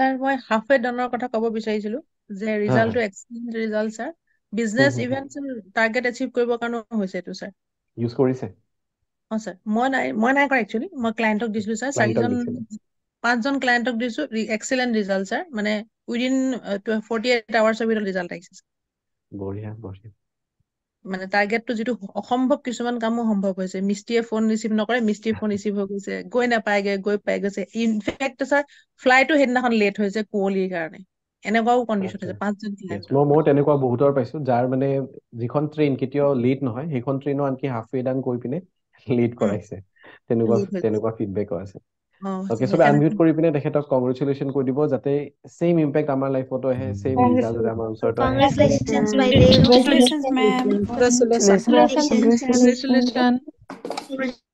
sir মই হাফৱে ডনৰ কথা ক'ব বিচাৰিছিলো যে ৰিজাল্টটো excellent result sir business event target achieve কৰিবৰ কাৰণে হৈছে এইটো ছাৰ ইউজ কৰিছে অঁ ছাৰ মই নাই মই নাই কৰা একচুৱেলি মই ক্লায়েণ্টক দিছিলো ছাৰ চাৰিজন পাঁচজন ক্লাইণ্টক দিছো এক্সিলেণ্ট ৰিজাল্ট ছাৰ মানে উইদিন ফৰ্টি এইট আৱাৰ্ছৰ ভিতৰত ৰিজাল্ট আহিছে বঢ়িয়া বঢ়িয়া মানে টাৰ্গেটটো যিটো অসম্ভৱ কিছুমান কামো সম্ভৱ হৈছে মিস্ত্ৰীয়ে ফোন ৰিচিভ নকৰে মিস্ত্ৰীয়ে ফোন ৰিচিভ হৈ গৈছে গৈ নাপায়গে গৈ পাই গৈছে ইনফেক্ট ছাৰ ফ্লাইটো সেইদিনাখন লেট হৈছে কুঁৱলীৰ কাৰণে ফিডবেকো আছে অকে সবে আনমিউট কৰি পিনে তেখেতক কংগ্ৰেচুলেচন কৈ দিব যাতে সেম ইমপেক্ট আমাৰ লাইফতো আহে সেম ৰিজাল্ট আমাৰ ওচৰত আহে congratulation my dear congratulation congratulation congratulation